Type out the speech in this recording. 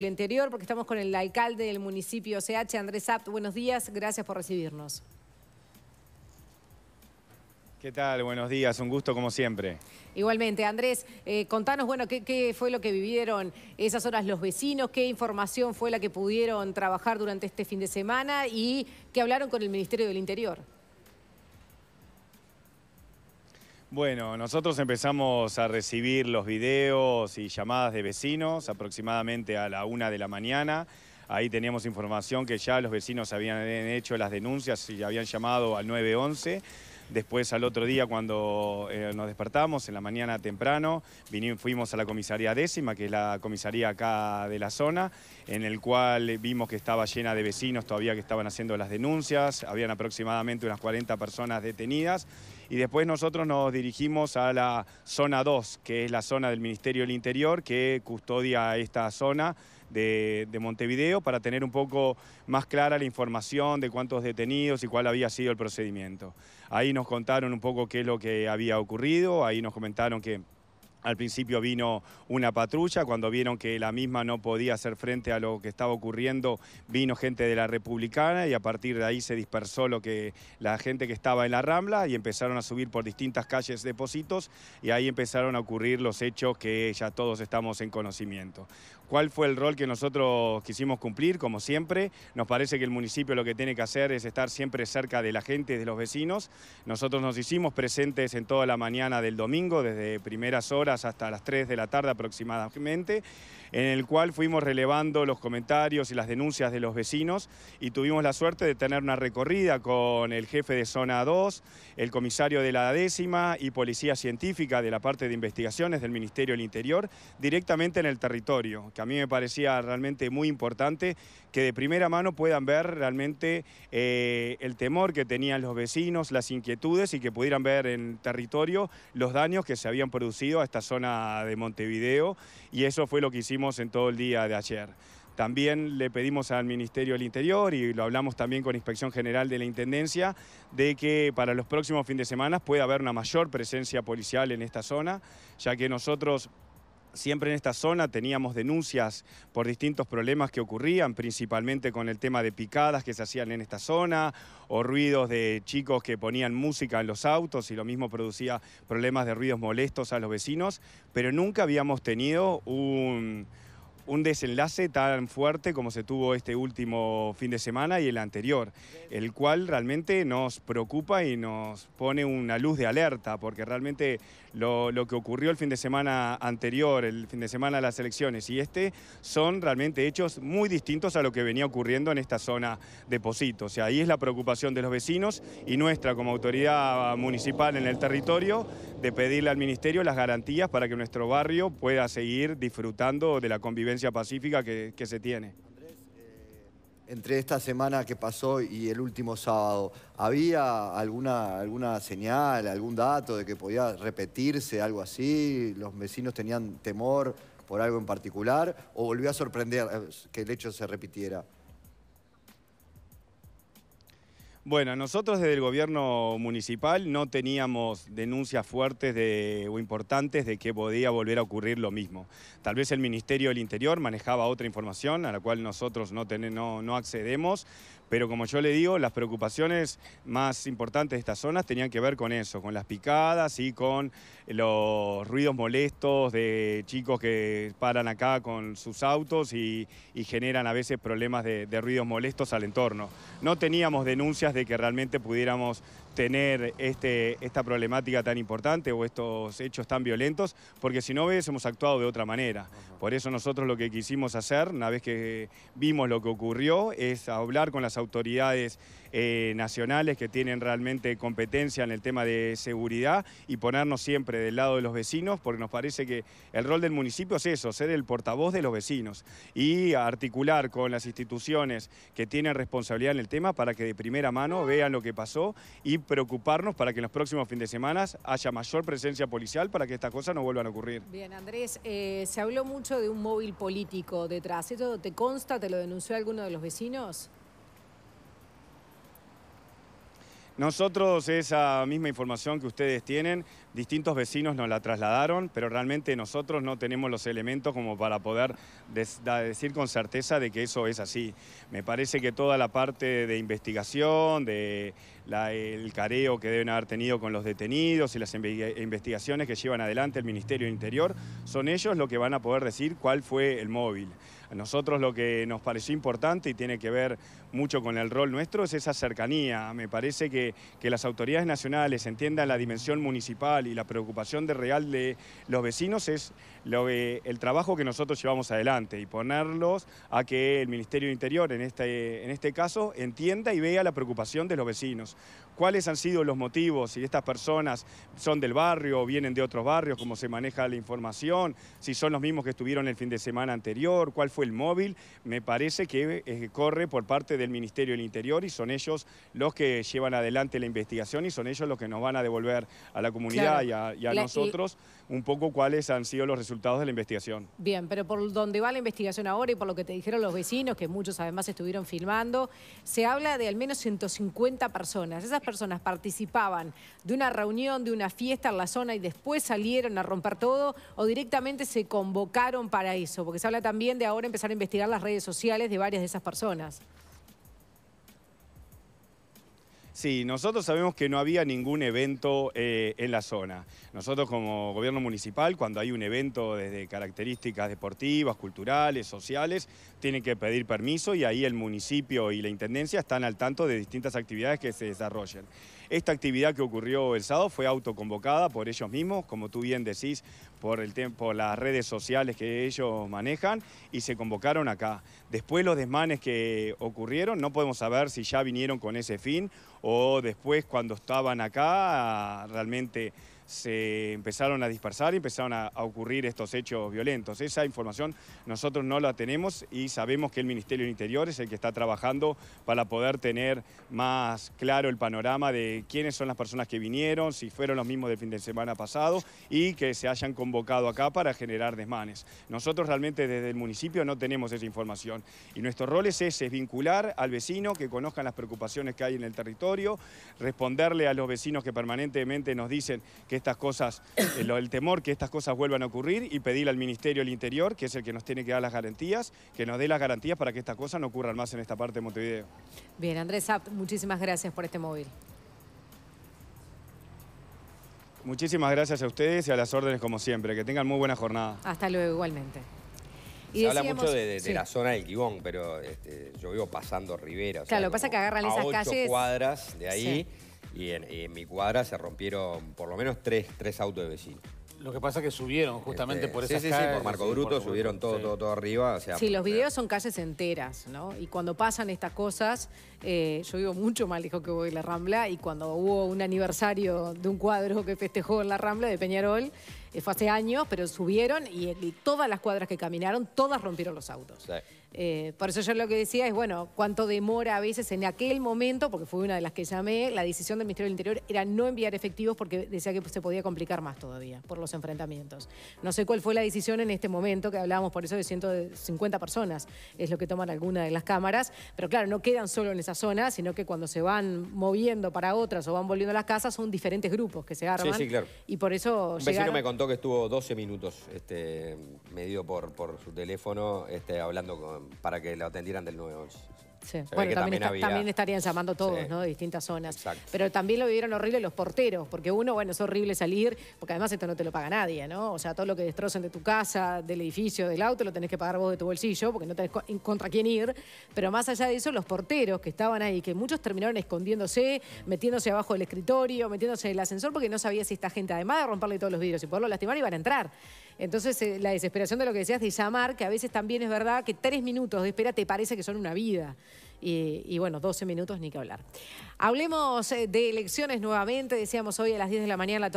el interior, porque estamos con el alcalde del municipio CH, Andrés Apt. Buenos días, gracias por recibirnos. ¿Qué tal? Buenos días, un gusto como siempre. Igualmente, Andrés, eh, contanos, bueno, qué, fue lo que vivieron esas horas los vecinos, qué información fue la que pudieron trabajar durante este fin de semana y qué hablaron con el Ministerio del Interior. Bueno, nosotros empezamos a recibir los videos y llamadas de vecinos aproximadamente a la una de la mañana. Ahí teníamos información que ya los vecinos habían hecho las denuncias y habían llamado al 911. Después al otro día cuando eh, nos despertamos, en la mañana temprano, fuimos a la comisaría décima, que es la comisaría acá de la zona, en el cual vimos que estaba llena de vecinos todavía que estaban haciendo las denuncias, habían aproximadamente unas 40 personas detenidas y después nosotros nos dirigimos a la zona 2, que es la zona del Ministerio del Interior que custodia esta zona. De, Montevideo para tener un poco más clara la información de cuántos detenidos y cuál había sido el procedimiento. Ahí nos contaron un poco qué es lo que había ocurrido, ahí nos comentaron que al principio vino una patrulla, cuando vieron que la misma no podía hacer frente a lo que estaba ocurriendo, vino gente de la Republicana y a partir de ahí se dispersó lo que la gente que estaba en la Rambla y empezaron a subir por distintas calles de y ahí empezaron a ocurrir los hechos que ya todos estamos en conocimiento. ¿Cuál fue el rol que nosotros quisimos cumplir? Como siempre, nos parece que el municipio lo que tiene que hacer es estar siempre cerca de la gente, de los vecinos. Nosotros nos hicimos presentes en toda la mañana del domingo, desde primeras horas hasta las 3 de la tarde aproximadamente, en el cual fuimos relevando los comentarios y las denuncias de los vecinos y tuvimos la suerte de tener una recorrida con el jefe de zona 2, el comisario de la décima y policía científica de la parte de investigaciones del Ministerio del Interior directamente en el territorio, que a mí me parecía realmente muy importante que de primera mano puedan ver realmente eh, el temor que tenían los vecinos, las inquietudes y que pudieran ver en territorio los daños que se habían producido hasta zona de Montevideo y eso fue lo que hicimos en todo el día de ayer. También le pedimos al Ministerio del Interior y lo hablamos también con Inspección General de la Intendencia de que para los próximos fines de semana pueda haber una mayor presencia policial en esta zona, ya que nosotros Siempre en esta zona teníamos denuncias por distintos problemas que ocurrían, principalmente con el tema de picadas que se hacían en esta zona, o ruidos de chicos que ponían música en los autos y lo mismo producía problemas de ruidos molestos a los vecinos, pero nunca habíamos tenido un un desenlace tan fuerte como se tuvo este último fin de semana y el anterior, el cual realmente nos preocupa y nos pone una luz de alerta, porque realmente lo, que ocurrió el fin de semana anterior, el fin de semana de las elecciones y este, son realmente hechos muy distintos a lo que venía ocurriendo en esta zona de Posito. O sea, ahí es la preocupación de los vecinos y nuestra como autoridad municipal en el territorio de pedirle al Ministerio las garantías para que nuestro barrio pueda seguir disfrutando de la convivencia pacífica que, se tiene. Andrés, eh, entre esta semana que pasó y el último sábado, ¿había alguna, alguna señal, algún dato de que podía repetirse algo así? ¿Los vecinos tenían temor por algo en particular? ¿O volvió a sorprender eh, que el hecho se repitiera? Bueno, nosotros desde el gobierno municipal no teníamos denuncias fuertes o importantes de que podía volver a ocurrir lo mismo. Tal vez el Ministerio del Interior manejaba otra información a la cual nosotros no, no accedemos, pero como yo le digo, las preocupaciones más importantes de estas zonas tenían que ver con eso, con las picadas y con los ruidos molestos de chicos que paran acá con sus autos y, generan a veces problemas de ruidos molestos al entorno. No teníamos denuncias de que realmente pudiéramos tener este, esta problemática tan importante o estos hechos tan violentos, porque si no hemos actuado de otra manera. Por eso nosotros lo que quisimos hacer, una vez que vimos lo que ocurrió, es hablar con las autoridades eh, nacionales que tienen realmente competencia en el tema de seguridad y ponernos siempre del lado de los vecinos, porque nos parece que el rol del municipio es eso, ser el portavoz de los vecinos y articular con las instituciones que tienen responsabilidad en el tema para que de primera mano vean lo que pasó y preocuparnos para que en los próximos fines de semana haya mayor presencia policial para que estas cosas no vuelvan a ocurrir. Bien, Andrés, eh, se habló mucho de un móvil político detrás. ¿Eso te consta? ¿Te lo denunció alguno de los vecinos? Nosotros esa misma información que ustedes tienen distintos vecinos nos la trasladaron, pero realmente nosotros no tenemos los elementos como para poder decir con certeza de que eso es así. Me parece que toda la parte de investigación, del careo que deben haber tenido con los detenidos y las investigaciones que llevan adelante el Ministerio del Interior, son ellos los que van a poder decir cuál fue el móvil. A nosotros lo que nos pareció importante y tiene que ver mucho con el rol nuestro es esa cercanía. Me parece que, que las autoridades nacionales entiendan la dimensión municipal y la preocupación real de los vecinos es el trabajo que nosotros llevamos adelante y ponerlos a que el Ministerio del Interior, en este, en este caso, entienda y vea la preocupación de los vecinos. ¿Cuáles han sido los motivos? Si estas personas son del barrio o vienen de otros barrios, cómo se maneja la información, si son los mismos que estuvieron el fin de semana anterior, cuál fue el móvil, me parece que eh, corre por parte del Ministerio del Interior y son ellos los que llevan adelante la investigación y son ellos los que nos van a devolver a la comunidad y a, nosotros un poco cuáles han sido los resultados de la investigación. Bien, pero por donde va la investigación ahora y por lo que te dijeron los vecinos, que muchos además estuvieron filmando, se habla de al menos 150 personas. Esas personas participaban de una reunión, de una fiesta en la zona y después salieron a romper todo o directamente se convocaron para eso, porque se habla también de ahora empezar a investigar las redes sociales de varias de esas personas. Sí, nosotros sabemos que no había ningún evento eh, en la zona. Nosotros como gobierno municipal, cuando hay un evento desde características deportivas, culturales, sociales, tienen que pedir permiso y ahí el municipio y la Intendencia están al tanto de distintas actividades que se desarrollen. Esta actividad que ocurrió el sábado fue autoconvocada por ellos mismos, como tú bien decís, por, el por las redes sociales que ellos manejan y se convocaron acá. Después los desmanes que ocurrieron, no podemos saber si ya vinieron con ese fin o después cuando estaban acá realmente se empezaron a dispersar y empezaron a, ocurrir estos hechos violentos. Esa información nosotros no la tenemos y sabemos que el Ministerio del Interior es el que está trabajando para poder tener más claro el panorama de quiénes son las personas que vinieron, si fueron los mismos del fin de semana pasado y que se hayan convocado acá para generar desmanes. Nosotros realmente desde el municipio no tenemos esa información y nuestro rol es ese, es vincular al vecino, que conozcan las preocupaciones que hay en el territorio, responderle a los vecinos que permanentemente nos dicen que estas cosas, eh, el, temor que estas cosas vuelvan a ocurrir y pedirle al Ministerio del Interior, que es el que nos tiene que dar las garantías, que nos dé las garantías para que estas cosas no ocurran más en esta parte de Montevideo. Bien, Andrés muchísimas gracias por este móvil. Muchísimas gracias a ustedes y a las órdenes como siempre. Que tengan muy buena jornada. Hasta luego, igualmente. Se habla mucho de, la zona del Quibón, pero este, yo vivo pasando Rivera. claro, lo que pasa es que agarran esas calles. cuadras de ahí y en, mi cuadra se rompieron por lo menos tres, tres autos de vecinos. Lo que pasa es que subieron justamente este, por esas calles. Sí, por Marco Bruto subieron todo, todo, todo arriba. sí, los videos son calles enteras, ¿no? Y cuando pasan estas cosas, eh, yo vivo mucho más lejos que voy la Rambla, y cuando hubo un aniversario de un cuadro que festejó en la Rambla de Peñarol, eh, fue hace años, pero subieron y, todas las cuadras que caminaron, todas rompieron los autos. Eh, por eso yo lo que decía es, bueno, cuánto demora a veces en aquel momento, porque fue una de las que llamé, la decisión del Ministerio del Interior era no enviar efectivos porque decía que se podía complicar más todavía por los enfrentamientos. No sé cuál fue la decisión en este momento, que hablábamos por eso de 150 personas, es lo que toman algunas de las cámaras, pero claro, no quedan solo en esa zona, sino que cuando se van moviendo para otras o van volviendo a las casas, son diferentes grupos que se arman. Sí, sí, claro. Y por eso... me contó que estuvo 12 minutos este, medido por, su teléfono este, hablando para que la atendieran del 911. Bueno, también, estarían llamando todos, ¿no? De distintas zonas. Pero también lo vivieron horrible los porteros, porque uno, bueno, es horrible salir, porque además esto no te lo paga nadie, ¿no? O sea, todo lo que destrocen de tu casa, del edificio, del auto, lo tenés que pagar vos de tu bolsillo, porque no tenés contra quién ir. Pero más allá de eso, los porteros que estaban ahí, que muchos terminaron escondiéndose, metiéndose abajo del escritorio, metiéndose en el ascensor, porque no sabía si esta gente, además de romperle todos los vidrios y poderlo lastimar, iban a entrar. Entonces, eh, la desesperación de lo que decías de llamar, que a veces también es verdad que tres minutos de espera te parece que son una vida. Y, bueno, 12 minutos ni que hablar. Hablemos eh, de elecciones nuevamente, decíamos hoy a las 10 de la mañana.